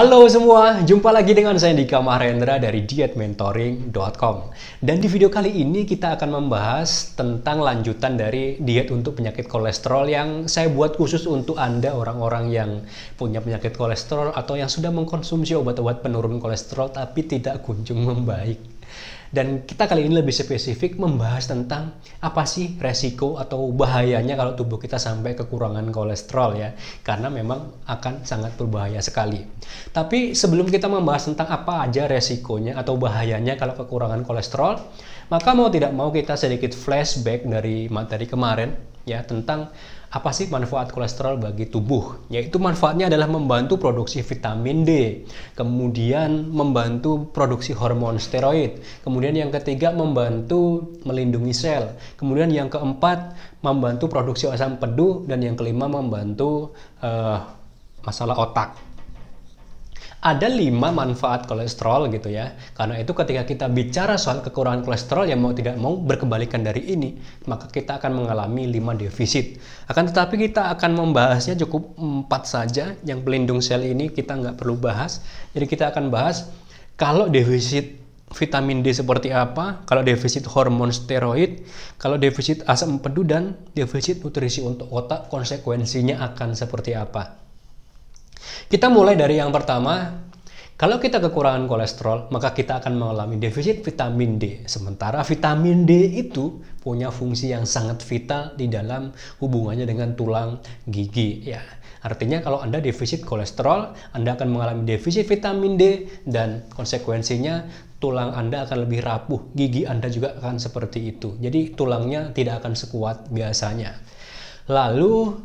Halo semua, jumpa lagi dengan saya Dika Mahendra dari dietmentoring.com Dan di video kali ini kita akan membahas tentang lanjutan dari diet untuk penyakit kolesterol yang saya buat khusus untuk Anda orang-orang yang punya penyakit kolesterol atau yang sudah mengkonsumsi obat-obat penurun kolesterol tapi tidak kunjung membaik dan kita kali ini lebih spesifik membahas tentang apa sih resiko atau bahayanya kalau tubuh kita sampai kekurangan kolesterol ya. Karena memang akan sangat berbahaya sekali. Tapi sebelum kita membahas tentang apa aja resikonya atau bahayanya kalau kekurangan kolesterol, maka mau tidak mau kita sedikit flashback dari materi kemarin ya tentang apa sih manfaat kolesterol bagi tubuh? Yaitu manfaatnya adalah membantu produksi vitamin D, kemudian membantu produksi hormon steroid, kemudian yang ketiga membantu melindungi sel, kemudian yang keempat membantu produksi asam pedu dan yang kelima membantu uh, masalah otak ada lima manfaat kolesterol gitu ya. Karena itu ketika kita bicara soal kekurangan kolesterol yang mau tidak mau berkebalikan dari ini, maka kita akan mengalami lima defisit. Akan tetapi kita akan membahasnya cukup empat saja. Yang pelindung sel ini kita nggak perlu bahas. Jadi kita akan bahas kalau defisit vitamin D seperti apa, kalau defisit hormon steroid, kalau defisit asam pedu dan defisit nutrisi untuk otak konsekuensinya akan seperti apa. Kita mulai dari yang pertama, kalau kita kekurangan kolesterol, maka kita akan mengalami defisit vitamin D. Sementara vitamin D itu punya fungsi yang sangat vital di dalam hubungannya dengan tulang gigi ya. Artinya kalau Anda defisit kolesterol, Anda akan mengalami defisit vitamin D dan konsekuensinya tulang Anda akan lebih rapuh, gigi Anda juga akan seperti itu. Jadi tulangnya tidak akan sekuat biasanya. Lalu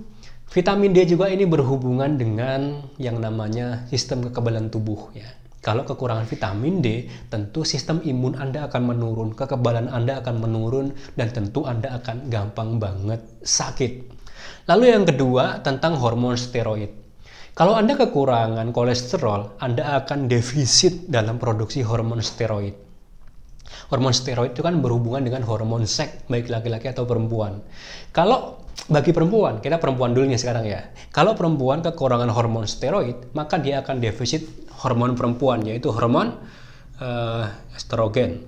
Vitamin D juga ini berhubungan dengan yang namanya sistem kekebalan tubuh ya. Kalau kekurangan vitamin D, tentu sistem imun Anda akan menurun, kekebalan Anda akan menurun dan tentu Anda akan gampang banget sakit. Lalu yang kedua tentang hormon steroid. Kalau Anda kekurangan kolesterol, Anda akan defisit dalam produksi hormon steroid. Hormon steroid itu kan berhubungan dengan hormon seks, baik laki-laki atau perempuan. Kalau bagi perempuan, kita perempuan dulu nih sekarang ya. Kalau perempuan kekurangan hormon steroid, maka dia akan defisit hormon perempuan, yaitu hormon uh, estrogen.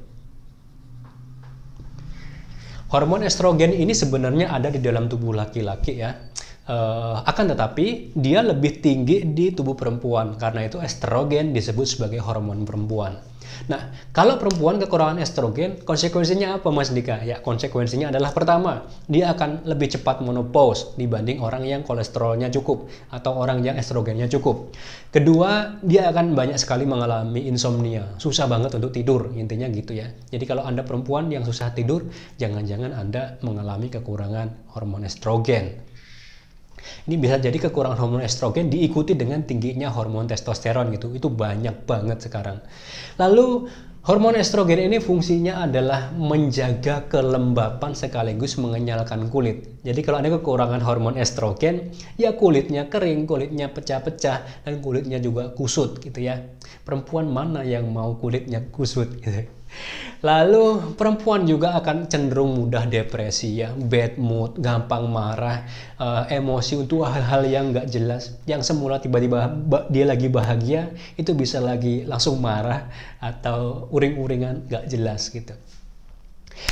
Hormon estrogen ini sebenarnya ada di dalam tubuh laki-laki ya. Uh, akan tetapi dia lebih tinggi di tubuh perempuan karena itu estrogen disebut sebagai hormon perempuan. Nah, kalau perempuan kekurangan estrogen, konsekuensinya apa Mas Dika? Ya, konsekuensinya adalah pertama, dia akan lebih cepat menopause dibanding orang yang kolesterolnya cukup atau orang yang estrogennya cukup. Kedua, dia akan banyak sekali mengalami insomnia, susah banget untuk tidur, intinya gitu ya. Jadi kalau Anda perempuan yang susah tidur, jangan-jangan Anda mengalami kekurangan hormon estrogen. Ini bisa jadi kekurangan hormon estrogen diikuti dengan tingginya hormon testosteron gitu. Itu banyak banget sekarang. Lalu hormon estrogen ini fungsinya adalah menjaga kelembapan sekaligus mengenyalkan kulit. Jadi kalau ada kekurangan hormon estrogen, ya kulitnya kering, kulitnya pecah-pecah dan kulitnya juga kusut gitu ya. Perempuan mana yang mau kulitnya kusut gitu. Lalu perempuan juga akan cenderung mudah depresi ya, bad mood, gampang marah, uh, emosi untuk hal-hal yang nggak jelas. Yang semula tiba-tiba dia lagi bahagia, itu bisa lagi langsung marah atau uring-uringan nggak jelas gitu.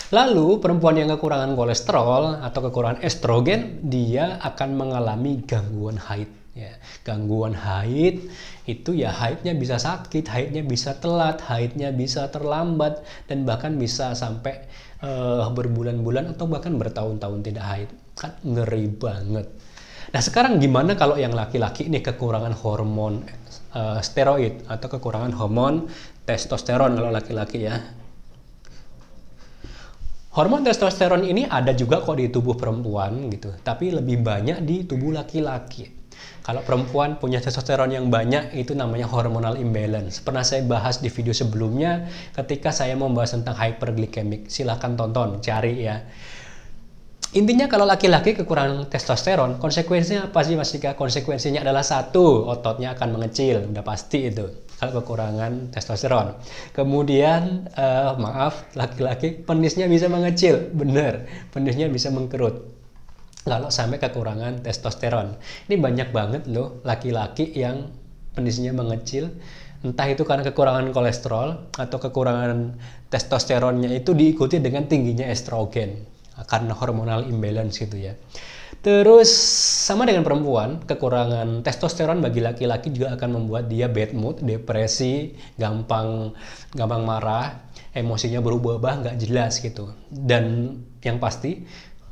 Lalu perempuan yang kekurangan kolesterol atau kekurangan estrogen, dia akan mengalami gangguan haid ya gangguan haid itu ya haidnya bisa sakit haidnya bisa telat haidnya bisa terlambat dan bahkan bisa sampai uh, berbulan-bulan atau bahkan bertahun-tahun tidak haid kan ngeri banget nah sekarang gimana kalau yang laki-laki ini kekurangan hormon uh, steroid atau kekurangan hormon testosteron kalau laki-laki ya Hormon testosteron ini ada juga kok di tubuh perempuan gitu, tapi lebih banyak di tubuh laki-laki. Kalau perempuan punya testosteron yang banyak itu namanya hormonal imbalance. Pernah saya bahas di video sebelumnya ketika saya membahas tentang hyperglycemic. Silahkan tonton, cari ya. Intinya kalau laki-laki kekurangan testosteron, konsekuensinya apa sih Mas Dika? Konsekuensinya adalah satu, ototnya akan mengecil, udah pasti itu kalau kekurangan testosteron. Kemudian, uh, maaf, laki-laki penisnya bisa mengecil, bener, penisnya bisa mengkerut kalau sampai kekurangan testosteron. Ini banyak banget loh laki-laki yang penisnya mengecil, entah itu karena kekurangan kolesterol atau kekurangan testosteronnya itu diikuti dengan tingginya estrogen karena hormonal imbalance gitu ya. Terus sama dengan perempuan, kekurangan testosteron bagi laki-laki juga akan membuat dia bad mood, depresi, gampang gampang marah, emosinya berubah-ubah nggak jelas gitu. Dan yang pasti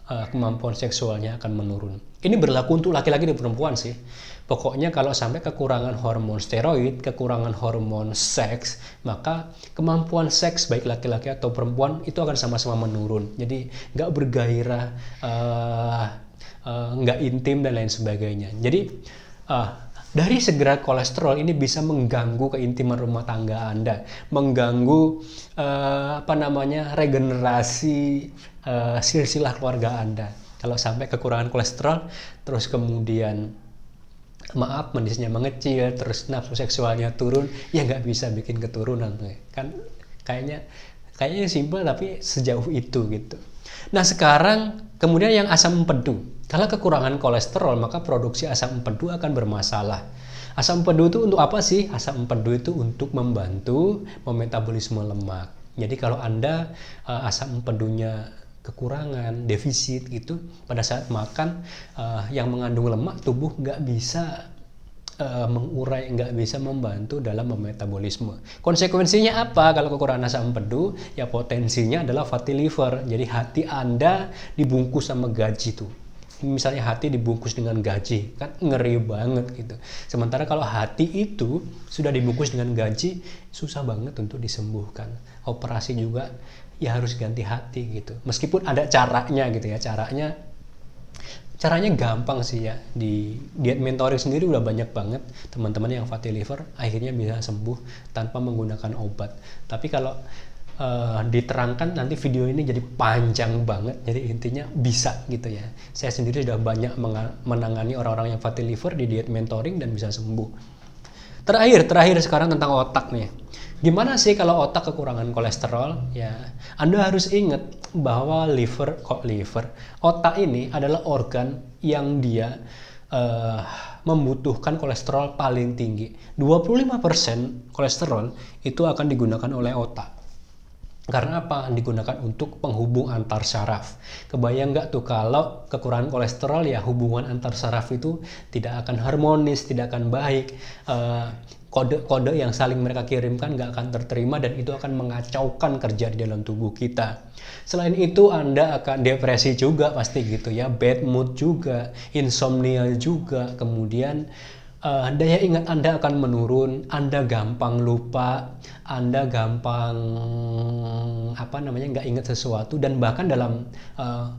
Eh, kemampuan seksualnya akan menurun. Ini berlaku untuk laki-laki dan perempuan sih. Pokoknya kalau sampai kekurangan hormon steroid, kekurangan hormon seks, maka kemampuan seks baik laki-laki atau perempuan itu akan sama-sama menurun. Jadi nggak bergairah, uh, uh, intim dan lain sebagainya. Jadi uh, dari segera kolesterol ini bisa mengganggu keintiman rumah tangga Anda, mengganggu uh, apa namanya regenerasi uh, silsilah keluarga Anda. Kalau sampai kekurangan kolesterol, terus kemudian maaf manisnya mengecil, terus nafsu seksualnya turun, ya nggak bisa bikin keturunan. Kan kayaknya kayaknya simpel tapi sejauh itu gitu. Nah sekarang kemudian yang asam empedu. Kalau kekurangan kolesterol maka produksi asam empedu akan bermasalah. Asam empedu itu untuk apa sih? Asam empedu itu untuk membantu memetabolisme lemak. Jadi kalau Anda eh, asam empedunya kekurangan, defisit gitu pada saat makan uh, yang mengandung lemak tubuh nggak bisa uh, mengurai, nggak bisa membantu dalam metabolisme. Konsekuensinya apa kalau kekurangan asam pedu? Ya potensinya adalah fatty liver. Jadi hati Anda dibungkus sama gaji tuh misalnya hati dibungkus dengan gaji kan ngeri banget gitu sementara kalau hati itu sudah dibungkus dengan gaji susah banget untuk disembuhkan operasi juga ya harus ganti hati gitu meskipun ada caranya gitu ya caranya caranya gampang sih ya di diet mentoring sendiri udah banyak banget teman-teman yang fatty liver akhirnya bisa sembuh tanpa menggunakan obat tapi kalau uh, diterangkan nanti video ini jadi panjang banget jadi intinya bisa gitu ya saya sendiri sudah banyak menangani orang-orang yang fatty liver di diet mentoring dan bisa sembuh terakhir terakhir sekarang tentang otak nih Gimana sih kalau otak kekurangan kolesterol? Ya, Anda harus ingat bahwa liver kok liver, otak ini adalah organ yang dia uh, membutuhkan kolesterol paling tinggi. 25% kolesterol itu akan digunakan oleh otak. Karena apa? Digunakan untuk penghubung antar saraf. Kebayang nggak tuh kalau kekurangan kolesterol ya hubungan antar saraf itu tidak akan harmonis, tidak akan baik. Uh, kode-kode yang saling mereka kirimkan nggak akan terterima dan itu akan mengacaukan kerja di dalam tubuh kita. Selain itu Anda akan depresi juga pasti gitu ya, bad mood juga, insomnia juga, kemudian uh, daya ingat Anda akan menurun, Anda gampang lupa, Anda gampang apa namanya nggak ingat sesuatu dan bahkan dalam uh,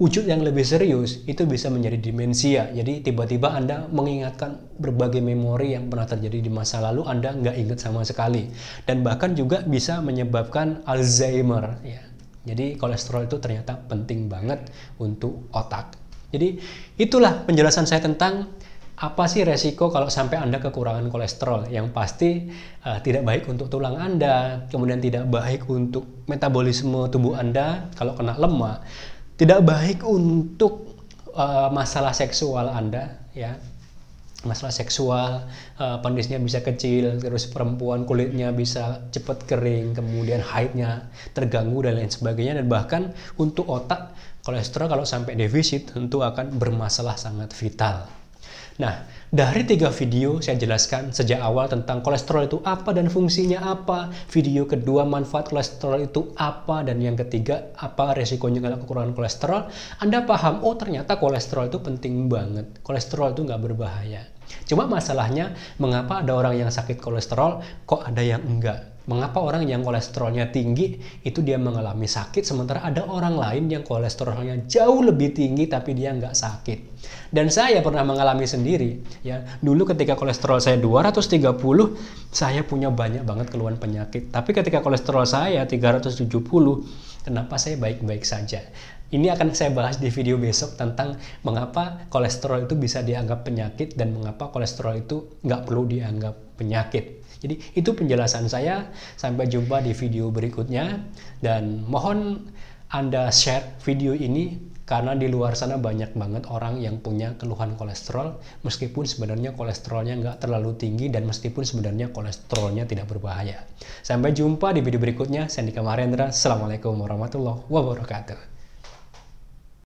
wujud yang lebih serius itu bisa menjadi demensia. Jadi tiba-tiba Anda mengingatkan berbagai memori yang pernah terjadi di masa lalu Anda nggak ingat sama sekali. Dan bahkan juga bisa menyebabkan Alzheimer. Ya. Jadi kolesterol itu ternyata penting banget untuk otak. Jadi itulah penjelasan saya tentang apa sih resiko kalau sampai Anda kekurangan kolesterol yang pasti uh, tidak baik untuk tulang Anda, kemudian tidak baik untuk metabolisme tubuh Anda kalau kena lemak tidak baik untuk uh, masalah seksual Anda ya masalah seksual uh, penisnya bisa kecil terus perempuan kulitnya bisa cepat kering kemudian haidnya terganggu dan lain sebagainya dan bahkan untuk otak kolesterol kalau sampai defisit tentu akan bermasalah sangat vital Nah, dari tiga video saya jelaskan sejak awal tentang kolesterol itu apa dan fungsinya apa. Video kedua manfaat kolesterol itu apa dan yang ketiga apa resikonya kalau kekurangan kolesterol. Anda paham, oh ternyata kolesterol itu penting banget. Kolesterol itu nggak berbahaya. Cuma masalahnya mengapa ada orang yang sakit kolesterol kok ada yang enggak? Mengapa orang yang kolesterolnya tinggi itu dia mengalami sakit, sementara ada orang lain yang kolesterolnya jauh lebih tinggi tapi dia nggak sakit. Dan saya pernah mengalami sendiri, ya dulu ketika kolesterol saya 230, saya punya banyak banget keluhan penyakit. Tapi ketika kolesterol saya 370, kenapa saya baik-baik saja? Ini akan saya bahas di video besok tentang mengapa kolesterol itu bisa dianggap penyakit dan mengapa kolesterol itu nggak perlu dianggap penyakit. Jadi itu penjelasan saya. Sampai jumpa di video berikutnya dan mohon Anda share video ini karena di luar sana banyak banget orang yang punya keluhan kolesterol meskipun sebenarnya kolesterolnya nggak terlalu tinggi dan meskipun sebenarnya kolesterolnya tidak berbahaya. Sampai jumpa di video berikutnya. Saya Sandi Kamarendra. Assalamualaikum warahmatullahi wabarakatuh.